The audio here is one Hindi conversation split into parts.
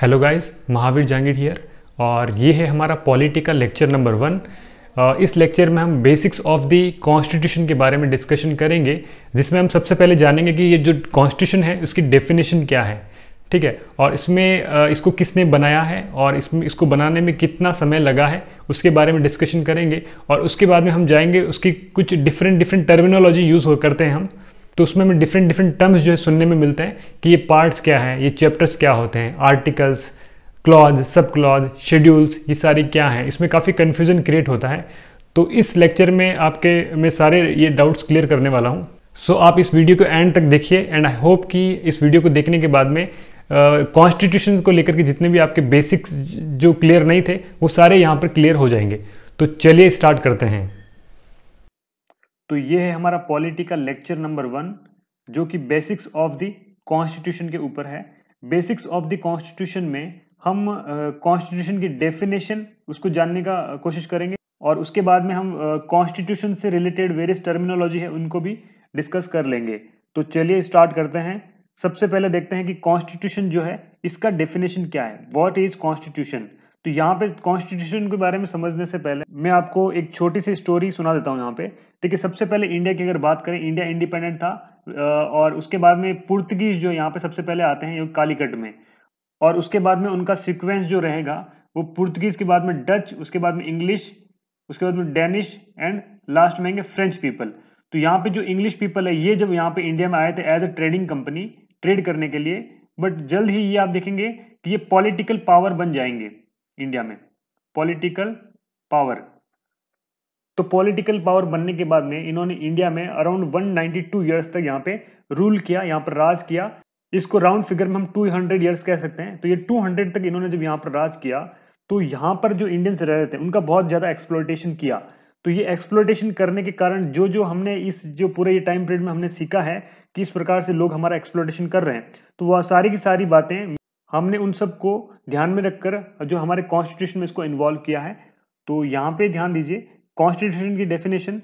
hello guys Mahaveer Jangid here और ये है हमारा पॉलिटिकल लेक्चर नंबर वन इस लेक्चर में हम बेसिक्स ऑफ द कॉन्स्टिट्यूशन के बारे में डिस्कशन करेंगे जिसमें हम सबसे पहले जानेंगे कि ये जो कॉन्स्टिट्यूशन है उसकी डेफिनेशन क्या है ठीक है और इसमें इसको किसने बनाया है और इसमें इसको बनाने में कितना समय लगा है उसके बारे में डिस्कशन करेंगे और उसके बाद में हम जाएंगे उसकी कुछ डिफरेंट डिफरेंट टर्मिनोलॉजी यूज़ हो करते हैं हम तो उसमें हमें डिफरेंट डिफरेंट टर्म्स जो है सुनने में मिलते हैं कि ये पार्ट्स क्या हैं ये चैप्टर्स क्या होते हैं articles clause sub clause schedules ये सारे क्या हैं इसमें काफ़ी कन्फ्यूजन क्रिएट होता है तो इस लेक्चर में आपके मैं सारे ये डाउट्स क्लियर करने वाला हूँ सो so, आप इस वीडियो को एंड तक देखिए एंड आई होप कि इस वीडियो को देखने के बाद में कॉन्स्टिट्यूशन uh, को लेकर के जितने भी आपके बेसिक्स जो क्लियर नहीं थे वो सारे यहाँ पर क्लियर हो जाएंगे तो चलिए स्टार्ट करते हैं तो ये है हमारा पॉलिटी का लेक्चर नंबर वन जो कि बेसिक्स ऑफ द कॉन्स्टिट्यूशन के ऊपर है बेसिक्स ऑफ द कॉन्स्टिट्यूशन में हम कॉन्स्टिट्यूशन uh, की डेफिनेशन उसको जानने का कोशिश करेंगे और उसके बाद में हम कॉन्स्टिट्यूशन uh, से रिलेटेड वेरियस टर्मिनोलॉजी है उनको भी डिस्कस कर लेंगे तो चलिए स्टार्ट करते हैं सबसे पहले देखते हैं कि कॉन्स्टिट्यूशन जो है इसका डेफिनेशन क्या है वॉट इज कॉन्स्टिट्यूशन तो यहाँ पे कॉन्स्टिट्यूशन के बारे में समझने से पहले मैं आपको एक छोटी सी स्टोरी सुना देता हूँ यहाँ पे देखिए सबसे पहले इंडिया की अगर बात करें इंडिया इंडिपेंडेंट था और उसके बाद में पुर्तगीज जो यहाँ पे सबसे पहले आते हैं कालीकट में और उसके बाद में उनका सिक्वेंस जो रहेगा वो पुर्तगीज के बाद में डच उसके बाद में इंग्लिश उसके बाद में डेनिश एंड लास्ट में आएंगे फ्रेंच पीपल तो यहाँ पे जो इंग्लिश पीपल है ये जब यहाँ पे इंडिया में आए थे as a trading company trade करने के लिए बट जल्द ही ये आप देखेंगे कि ये पॉलिटिकल पावर बन जाएंगे इंडिया में पॉलिटिकल पावर तो पॉलिटिकल पावर बनने के बाद में इन्होंने इंडिया में अराउंड 192 नाइनटी तक यहाँ पे रूल किया यहाँ पर राज किया इसको राउंड फिगर में हम 200 इयर्स कह सकते हैं तो ये 200 तक इन्होंने जब यहाँ पर राज किया तो यहाँ पर जो इंडियंस रह रहे थे उनका बहुत ज़्यादा एक्सप्लोटेशन किया तो ये एक्सप्लोटेशन करने के कारण जो जो हमने इस जो पूरे ये टाइम पीरियड में हमने सीखा है कि इस प्रकार से लोग हमारा एक्सप्लोटेशन कर रहे हैं तो वह सारी की सारी बातें हमने उन सब को ध्यान में रखकर जो हमारे कॉन्स्टिट्यूशन में इसको इन्वॉल्व किया है तो यहाँ पे ध्यान दीजिए कॉन्स्टिट्यूशन की डेफिनेशन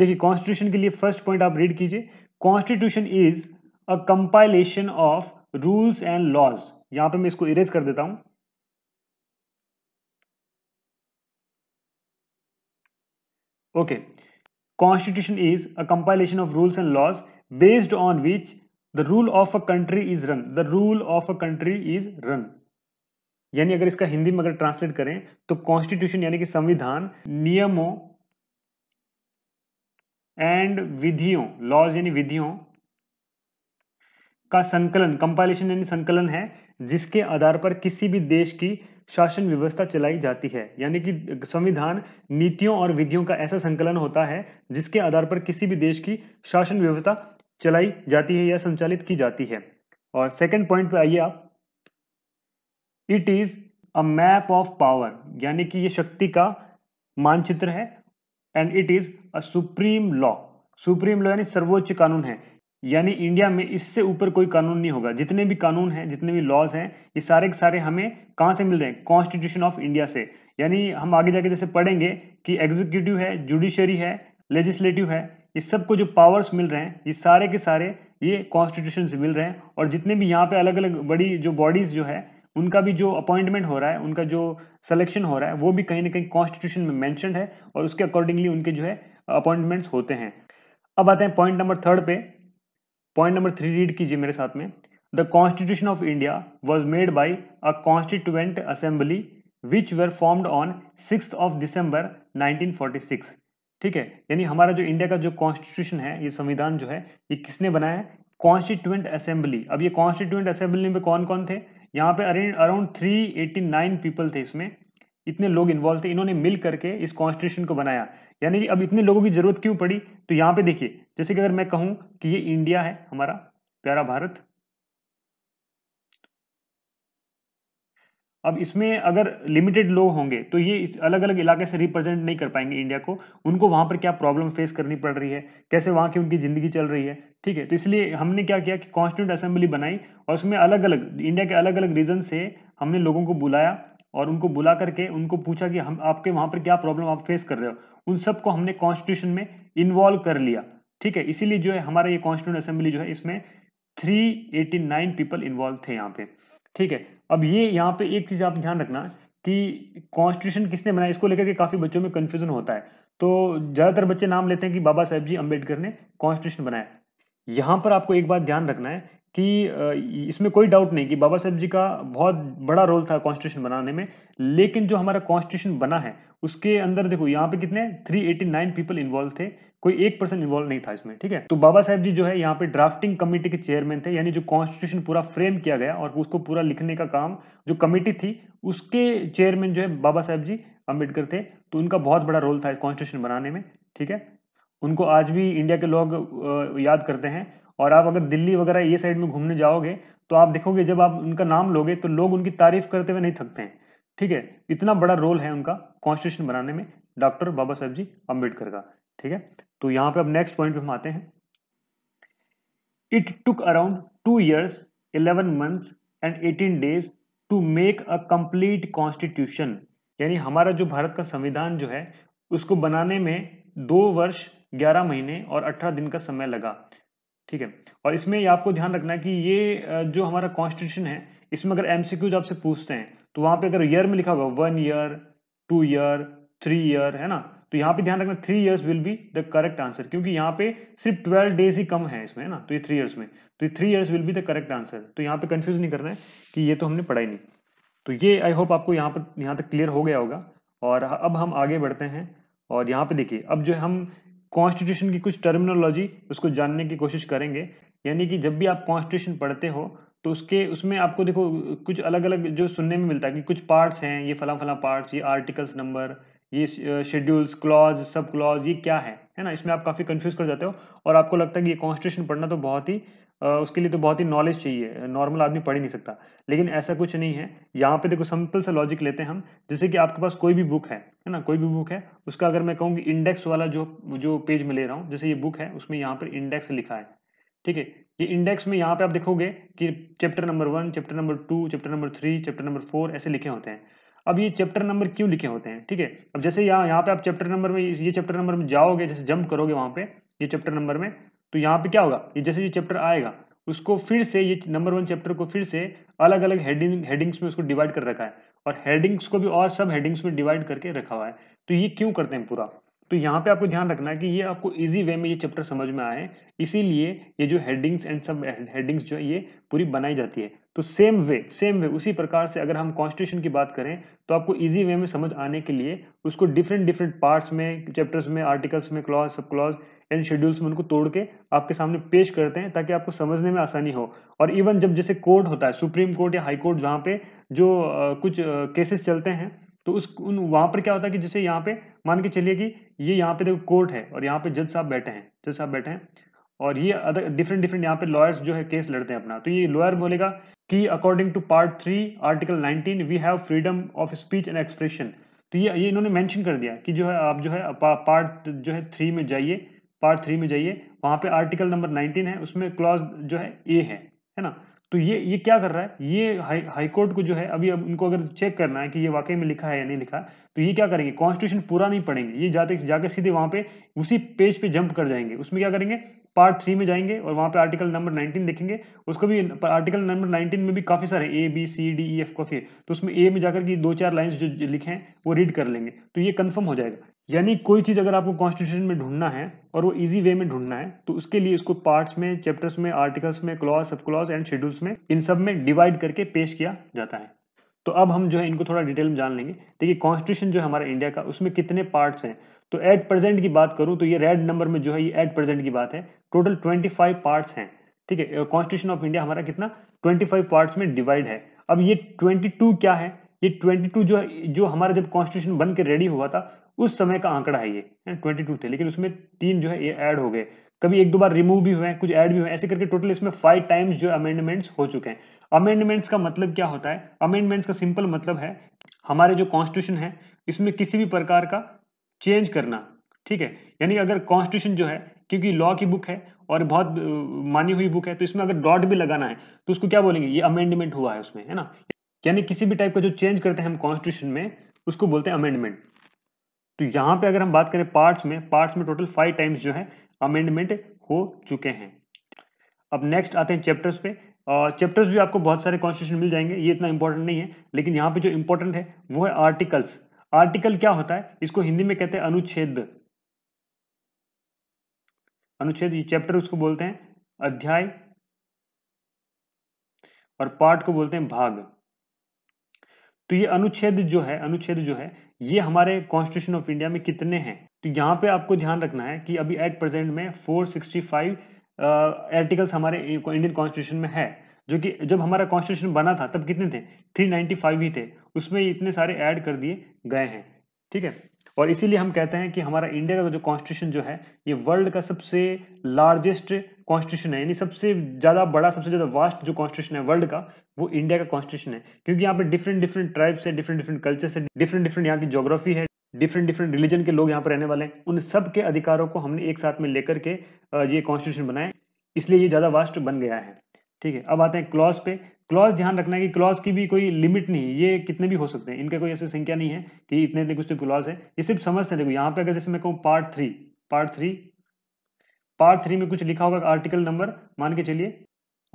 देखिए कॉन्स्टिट्यूशन के लिए फर्स्ट पॉइंट आप रीड कीजिए constitution is a compilation of rules and laws यहाँ पे मैं इसको इरेज कर देता हूं okay constitution is a compilation of rules and laws based on which the rule of a country is run the rule of a country is run यानी अगर इसका हिंदी में अगर ट्रांसलेट करें तो कॉन्स्टिट्यूशन यानी कि संविधान नियमों एंड विधियों लॉज यानी विधियों का संकलन कंपाइलेशन यानी संकलन है जिसके आधार पर किसी भी देश की शासन व्यवस्था चलाई जाती है यानी कि संविधान नीतियों और विधियों का ऐसा संकलन होता है जिसके आधार पर किसी भी देश की शासन व्यवस्था चलाई जाती है या संचालित की जाती है और सेकंड पॉइंट पे आइए आप it is a map of power यानी कि ये शक्ति का मानचित्र है and it is a supreme law supreme law यानी सर्वोच्च कानून है यानी इंडिया में इससे ऊपर कोई कानून नहीं होगा जितने भी कानून हैं जितने भी लॉज हैं ये सारे के सारे हमें कहाँ से मिल रहे हैं कॉन्स्टिट्यूशन ऑफ इंडिया से यानी हम आगे जाके जैसे पढ़ेंगे कि एग्जीक्यूटिव है जुडिशरी है लेजिस्लेटिव है इस सब को जो पावर्स मिल रहे हैं ये सारे के सारे ये कॉन्स्टिट्यूशन से मिल रहे हैं और जितने भी यहाँ पे अलग अलग बड़ी जो बॉडीज जो है उनका भी जो अपॉइंटमेंट हो रहा है उनका जो सिलेक्शन हो रहा है वो भी कहीं ना कहीं कॉन्स्टिट्यूशन में मैंशनड है और उसके अकॉर्डिंगली उनके जो है अपॉइंटमेंट्स होते हैं अब आते हैं पॉइंट नंबर थर्ड पे पॉइंट नंबर थ्री रीड कीजिए मेरे साथ में the constitution of India was made by a constituent assembly which were formed on six of December six ठीक है यानी हमारा जो इंडिया का जो कॉन्स्टिट्यूशन है ये संविधान जो है ये किसने बनाया है कॉन्स्टिट्यूएंट असेंबली अब ये कॉन्स्टिट्यूएंट असेंबली में कौन कौन थे यहाँ पे अराउंड 389 पीपल थे इसमें इतने लोग इन्वॉल्व थे इन्होंने मिल करके इस कॉन्स्टिट्यूशन को बनाया यानी कि अब इतने लोगों की जरूरत क्यों पड़ी तो यहाँ पे देखिए जैसे कि अगर मैं कहूँ कि ये इंडिया है हमारा प्यारा भारत अब इसमें अगर लिमिटेड लोग होंगे तो ये इस अलग अलग इलाके से रिप्रेजेंट नहीं कर पाएंगे इंडिया को उनको वहाँ पर क्या प्रॉब्लम फेस करनी पड़ रही है कैसे वहाँ की उनकी ज़िंदगी चल रही है ठीक है तो इसलिए हमने क्या किया कि कॉन्स्टिट्यूंट असेंबली बनाई और उसमें अलग अलग इंडिया के अलग अलग रीजन से हमने लोगों को बुलाया और उनको बुला करके उनको पूछा कि हम आपके वहाँ पर क्या प्रॉब्लम आप फेस कर रहे हो उन सबको हमने कॉन्स्टिट्यूशन में इन्वॉल्व कर लिया ठीक है इसीलिए जो है हमारा ये कॉन्स्टिट्यूंट असेंबली जो है इसमें थ्री पीपल इन्वॉल्व थे यहाँ पे ठीक है अब ये यहाँ पे एक चीज़ आप ध्यान रखना कि कॉन्स्टिट्यूशन किसने बनाया इसको लेकर के काफ़ी बच्चों में कन्फ्यूजन होता है तो ज़्यादातर बच्चे नाम लेते हैं कि बाबा साहेब जी अम्बेडकर ने कॉन्स्टिट्यूशन बनाया यहाँ पर आपको एक बात ध्यान रखना है कि इसमें कोई डाउट नहीं कि बाबा साहेब जी का बहुत बड़ा रोल था कॉन्स्टिट्यूशन बनाने में लेकिन जो हमारा कॉन्स्टिट्यूशन बना है उसके अंदर देखो यहाँ पे कितने 389 पीपल इन्वॉल्व थे कोई एक पर्सन इन्वॉल्व नहीं था इसमें ठीक है तो बाबा साहेब जी जो है यहाँ पे ड्राफ्टिंग कमेटी के चेयरमैन थे यानी जो कॉन्स्टिट्यूशन पूरा फ्रेम किया गया और उसको पूरा लिखने का काम जो कमेटी थी उसके चेयरमैन जो है बाबा साहेब जी अम्बेडकर थे तो उनका बहुत बड़ा रोल था कॉन्स्टिट्यूशन बनाने में ठीक है उनको आज भी इंडिया के लोग याद करते हैं और आप अगर दिल्ली वगैरह ये साइड में घूमने जाओगे तो आप देखोगे जब आप उनका नाम लोगे तो लोग उनकी तारीफ करते हुए नहीं थकते हैं ठीक है इतना बड़ा रोल है उनका कॉन्स्टिट्यूशन बनाने में डॉक्टर बाबा साहेब जी अम्बेडकर का ठीक है तो यहाँ पे अब नेक्स्ट पॉइंट पे हम आते हैं it took around two years eleven months and eighteen days to make a complete constitution यानी हमारा जो भारत का संविधान जो है उसको बनाने में दो वर्ष ग्यारह महीने और अठारह दिन का समय लगा ठीक है और इसमें आपको ध्यान रखना कि ये जो हमारा कॉन्स्टिट्यूशन है इसमें अगर एमसीक्यूज आपसे पूछते हैं तो वहाँ पे अगर ईयर में लिखा होगा one year two year three year है ना तो यहाँ पे ध्यान रखना three years will be the correct answer क्योंकि यहाँ पे सिर्फ ट्वेल्व डेज ही कम है इसमें ना तो ये थ्री ईयर्स में तो ये three years will be the correct answer तो यहाँ पे कंफ्यूज नहीं करना है कि ये तो हमने पढ़ाई नहीं तो ये आई होप आपको यहाँ पर यहाँ तक क्लियर हो गया होगा और अब हम आगे बढ़ते हैं और यहाँ पे देखिए अब जो हम कॉन्स्टिट्यूशन की कुछ टर्मिनोलॉजी उसको जानने की कोशिश करेंगे यानी कि जब भी आप कॉन्स्टिट्यूशन पढ़ते हो तो उसके उसमें आपको देखो कुछ अलग अलग जो सुनने में मिलता है कि कुछ पार्ट्स हैं ये फला फला पार्ट्स ये आर्टिकल्स नंबर ये शेड्यूल्स क्लॉज सब क्लॉज ये क्या है है ना इसमें आप काफ़ी कंफ्यूज कर जाते हो और आपको लगता है कि ये कॉन्स्टिट्यूशन पढ़ना तो बहुत ही उसके लिए तो बहुत ही नॉलेज चाहिए नॉर्मल आदमी पढ़ ही नहीं सकता लेकिन ऐसा कुछ नहीं है यहाँ पे देखो सिंपल सा लॉजिक लेते हैं हम जैसे कि आपके पास कोई भी बुक है है ना कोई भी बुक है उसका अगर मैं कहूँ कि इंडेक्स वाला जो जो पेज में ले रहा हूँ जैसे ये बुक है उसमें यहाँ पर इंडेक्स लिखा है ठीक है ये इंडेक्स में यहाँ पर आप देखोगे कि chapter number one chapter number two chapter number three chapter number four ऐसे लिखे होते हैं अब ये चैप्टर नंबर क्यों लिखे होते हैं ठीक है अब जैसे यहाँ यहाँ पे आप चैप्टर नंबर में ये चैप्टर नंबर में जाओगे जैसे जंप करोगे वहाँ पे ये चैप्टर नंबर में तो यहाँ पे क्या होगा ये जैसे ये चैप्टर आएगा उसको फिर से ये नंबर वन चैप्टर को फिर से अलग अलग हेडिंग हेडिंग्स में उसको डिवाइड कर रखा है और हेडिंग्स को भी और सब हेडिंग्स में डिवाइड करके रखा हुआ है तो ये क्यों करते हैं पूरा तो यहाँ पे आपको ध्यान रखना है कि ये आपको इजी वे में ये चैप्टर समझ में आए इसीलिए ये जो हेडिंग्स एंड सब हेडिंग्स जो है ये पूरी बनाई जाती है तो सेम वे सेम वे उसी प्रकार से अगर हम कॉन्स्टिट्यूशन की बात करें तो आपको इजी वे में समझ आने के लिए उसको डिफरेंट डिफरेंट पार्ट्स में चैप्टर्स में आर्टिकल्स में क्लॉज सब क्लॉज इन शेड्यूल्स में उनको तोड़ के आपके सामने पेश करते हैं ताकि आपको समझने में आसानी हो और इवन जब जैसे कोर्ट होता है सुप्रीम कोर्ट या हाई कोर्ट जहाँ पे जो कुछ केसेस चलते हैं तो उस उन वहाँ पर क्या होता है कि जैसे यहाँ पे मान के चलिए कि ये यहाँ पे देखो कोर्ट है और यहाँ पे जज साहब बैठे हैं जज साहब बैठे हैं और ये अदर डिफरेंट डिफरेंट यहाँ पे लॉयर्स जो है केस लड़ते हैं अपना तो ये लॉयर बोलेगा कि according to part three article nineteen we have freedom of speech and expression तो ये ये इन्होंने मेंशन कर दिया कि जो है आप जो है पार्ट जो है थ्री में जाइए पार्ट थ्री में जाइए वहां पे आर्टिकल नंबर नाइनटीन है उसमें क्लॉज जो है ए है है ना तो ये ये क्या कर रहा है ये हाई हाईकोर्ट को जो है अभी अब उनको अगर चेक करना है कि ये वाकई में लिखा है या नहीं लिखा तो ये क्या करेंगे कॉन्स्टिट्यूशन पूरा नहीं पढ़ेंगे ये जाते जाकर सीधे वहाँ पे उसी पेज पे जंप कर जाएंगे उसमें क्या करेंगे पार्ट थ्री में जाएंगे और वहाँ पे आर्टिकल नंबर 19 देखेंगे उसको भी आर्टिकल नंबर 19 में भी काफ़ी सारे A B C D E F काफ़ी है तो उसमें ए में जाकर के दो चार लाइन्स जो लिखे हैं वो रीड कर लेंगे तो ये कन्फर्म हो जाएगा यानी कोई चीज़ अगर आपको कॉन्स्टिट्यूशन में ढूंढना है और वो इजी वे में ढूंढना है तो उसके लिए इसको पार्ट्स में चैप्टर्स में आर्टिकल्स में clause sub clause and schedules में इन सब में डिवाइड करके पेश किया जाता है तो अब हम जो है इनको थोड़ा डिटेल में जान लेंगे देखिए कॉन्स्टिट्यूशन जो है हमारा इंडिया का उसमें कितने पार्ट्स हैं तो एट प्रेजेंट की बात करूं तो ये रेड नंबर में जो है ये एट प्रेजेंट की बात है टोटल 25 पार्ट्स हैं ठीक है कॉन्स्टिट्यूशन ऑफ इंडिया हमारा कितना 25 पार्ट्स में डिवाइड है अब ये 22 क्या है ये 22 जो है जो हमारा जब कॉन्स्टिट्यूशन बन के रेडी हुआ था उस समय का आंकड़ा है ये ट्वेंटी थे लेकिन उसमें तीन जो है ये एड हो गए कभी एक दो बार रिमूव भी हुए हैं कुछ ऐड भी हुए ऐसे करके टोटल इसमें फाइव टाइम्स जो अमेंडमेंट्स हो चुके हैं अमेंडमेंट्स का मतलब क्या होता है अमेंडमेंट्स का सिंपल मतलब है हमारे जो कॉन्स्टिट्यूशन है इसमें किसी भी प्रकार का चेंज करना ठीक है यानी अगर कॉन्स्टिट्यूशन जो है क्योंकि लॉ की बुक है और बहुत मानी हुई बुक है तो इसमें अगर डॉट भी लगाना है तो उसको क्या बोलेंगे ये अमेंडमेंट हुआ है उसमें है ना यानी किसी भी टाइप का जो चेंज करते हैं हम कॉन्स्टिट्यूशन में उसको बोलते हैं अमेंडमेंट तो यहाँ पे अगर हम बात करें पार्ट्स में पार्ट्स में टोटल फाइव टाइम्स जो है अमेंडमेंट हो चुके हैं अब नेक्स्ट आते हैं चैप्टर्स पे चैप्टर्स भी आपको बहुत सारे कॉन्स्टिट्यूशन मिल जाएंगे ये इतना इंपॉर्टेंट नहीं है लेकिन यहाँ पे जो इंपॉर्टेंट है वो है आर्टिकल्स आर्टिकल क्या होता है इसको हिंदी में कहते हैं अनुच्छेद अनुच्छेद चैप्टर उसको बोलते हैं अध्याय और पार्ट को बोलते हैं भाग तो ये अनुच्छेद जो है अनुच्छेद जो है ये हमारे कॉन्स्टिट्यूशन ऑफ इंडिया में कितने हैं तो यहां पे आपको ध्यान रखना है कि अभी एट प्रेजेंट में 465 आर्टिकल्स हमारे इंडियन कॉन्स्टिट्यूशन में है जो कि जब हमारा कॉन्स्टिट्यूशन बना था तब कितने थे 395 ही थे उसमें इतने सारे ऐड कर दिए गए हैं ठीक है और इसीलिए हम कहते हैं कि हमारा इंडिया का जो कॉन्स्टिट्यूशन जो है ये वर्ल्ड का सबसे लार्जेस्ट कॉन्स्टिट्यूशन है यानी सबसे ज़्यादा बड़ा सबसे ज़्यादा वास्ट जो कॉन्स्टिट्यूशन है वर्ल्ड का वो इंडिया का कॉन्स्टिट्यूशन है क्योंकि यहाँ पर डिफरेंट डिफरेंट ट्राइब्स है डिफरेंट डिफरेंट कल्चर्स है डिफरेंट डिफरेंट यहाँ की जोग्राफी है डिफरेंट डिफरेंट रिलीजन के लोग यहाँ पर रहने वाले हैं उन सब के अधिकारों को हमने एक साथ में लेकर के ये कॉन्स्टिट्यूशन बनाया इसलिए ये ज़्यादा वास्ट बन गया है ठीक है अब आते हैं क्लॉज पे क्लॉज ध्यान रखना है कि क्लॉज की भी कोई लिमिट नहीं है ये कितने भी हो सकते हैं इनका कोई ऐसी संख्या नहीं है कि इतने इतने कुछ तो क्लॉज है ये सिर्फ समझते हैं देखो यहाँ पे अगर जैसे मैं कहूँ part three part three part three में कुछ लिखा होगा आर्टिकल नंबर मान के चलिए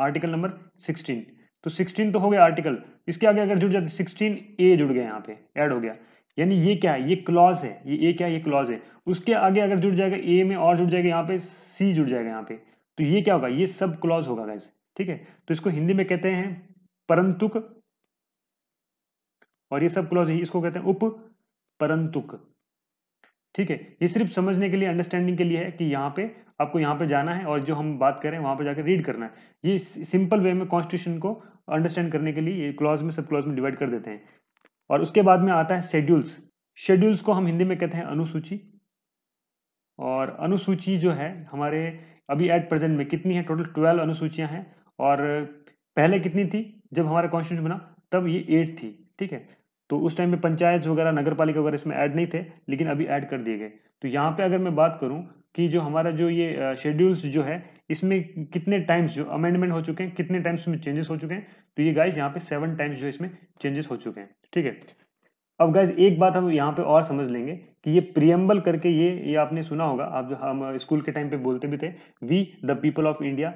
आर्टिकल नंबर सिक्सटीन तो सिक्सटीन तो हो गया आर्टिकल इसके आगे अगर जुड़ जाते सिक्सटीन ए जुड़ गया यहाँ पे एड हो गया यानी ये क्या है ये क्लॉज है ये ए क्या है ये क्लॉज है उसके आगे अगर जुड़ जाएगा ए में और जुड़ जाएगा यहाँ पे सी जुड़ जाएगा यहाँ पे तो ये क्या होगा ये सब क्लॉज होगा गैस ठीक है तो इसको हिंदी में कहते हैं परंतुक और ये सब क्लॉज इसको कहते हैं उप परंतुक ठीक है ये सिर्फ समझने के लिए अंडरस्टैंडिंग के लिए है कि यहाँ पे आपको यहाँ पे जाना है और जो हम बात करें वहां पे जाकर रीड करना है ये सिंपल वे में कॉन्स्टिट्यूशन को अंडरस्टैंड करने के लिए ये क्लॉज में सब क्लॉज में डिवाइड कर देते हैं और उसके बाद में आता है शेड्यूल्स शेड्यूल्स को हम हिंदी में कहते हैं अनुसूची और अनुसूची जो है हमारे अभी एट प्रेजेंट में कितनी है टोटल ट्वेल्व अनुसूचियां हैं और पहले कितनी थी जब हमारा कॉन्स्टिट्यूशन बना तब ये एट थी ठीक है तो उस टाइम में पंचायत वगैरह नगर पालिका वगैरह इसमें ऐड नहीं थे लेकिन अभी ऐड कर दिए गए तो यहाँ पे अगर मैं बात करूँ कि जो हमारा जो ये शेड्यूल्स जो है इसमें कितने टाइम्स जो अमेंडमेंट हो चुके हैं कितने टाइम्स में चेंजेस हो चुके हैं तो ये गाइज यहाँ पे सेवन टाइम्स जो इसमें चेंजेस हो चुके हैं ठीक है अब गाइज एक बात हम यहाँ पे और समझ लेंगे कि ये प्रियम्बल करके ये ये आपने सुना होगा आप हम स्कूल के टाइम पे बोलते भी थे we the people of India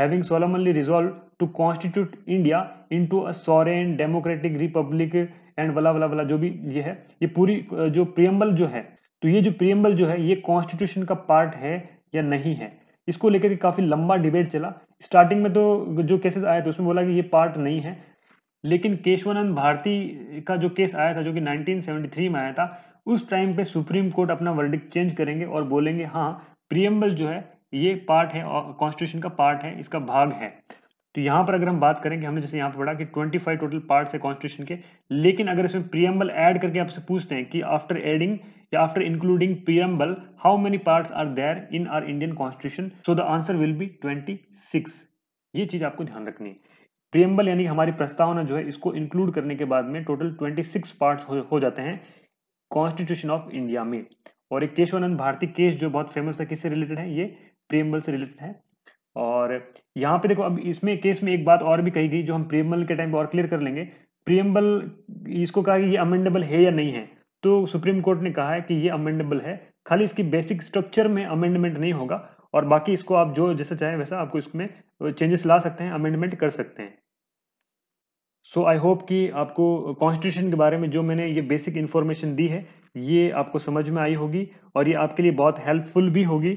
having solemnly resolved to constitute India into a sovereign democratic republic and वाला वाला वाला जो भी ये है ये पूरी जो प्रियम्बल जो है तो ये जो प्रियम्बल जो है ये कॉन्स्टिट्यूशन का पार्ट है या नहीं है इसको लेकर काफी लंबा डिबेट चला स्टार्टिंग में तो जो केसेस आए थे उसमें बोला कि ये पार्ट नहीं है लेकिन केशवानंद भारती का जो केस आया था जो कि 1973 में आया था उस टाइम पे सुप्रीम कोर्ट अपना वर्डिक चेंज करेंगे और बोलेंगे हाँ प्रियम्बल जो है ये पार्ट है कॉन्स्टिट्यूशन का पार्ट है इसका भाग है तो यहाँ पर अगर हम बात करें कि हमने जैसे यहाँ पर पढ़ा कि 25 टोटल पार्ट्स है कॉन्स्टिट्यूशन के लेकिन अगर इसमें प्रियम्बल ऐड करके आपसे पूछते हैं कि आफ्टर एडिंग या after including preamble how many parts are there in are Indian constitution so the answer will be 26 ये चीज आपको ध्यान रखनी है प्रियम्बल यानी कि हमारी प्रस्तावना जो है इसको इंक्लूड करने के बाद में टोटल ट्वेंटी पार्ट्स हो जाते हैं कॉन्स्टिट्यूशन ऑफ इंडिया में और एक केशवानंद भारती केस जो बहुत फेमस था किससे रिलेटेड है ये प्रेमबल से रिलेटेड है और यहाँ पे देखो अब इसमें केस में एक बात और भी कही गई जो हम प्रेमबल के टाइम और क्लियर कर लेंगे प्रेमबल इसको कहा कि ये अमेंडेबल है या नहीं है तो सुप्रीम कोर्ट ने कहा है कि ये अमेंडेबल है खाली इसकी बेसिक स्ट्रक्चर में अमेंडमेंट नहीं होगा और बाकी इसको आप जो जैसा चाहें वैसा आपको इसमें चेंजेस ला सकते हैं अमेंडमेंट कर सकते हैं सो आई होप कि आपको कॉन्स्टिट्यूशन के बारे में जो मैंने ये बेसिक इन्फॉर्मेशन दी है ये आपको समझ में आई होगी और ये आपके लिए बहुत हेल्पफुल भी होगी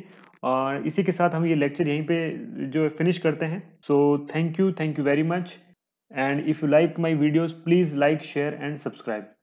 और इसी के साथ हम ये लेक्चर यहीं पे जो फिनिश करते हैं so thank you thank you very much and if you like my videos please like share and subscribe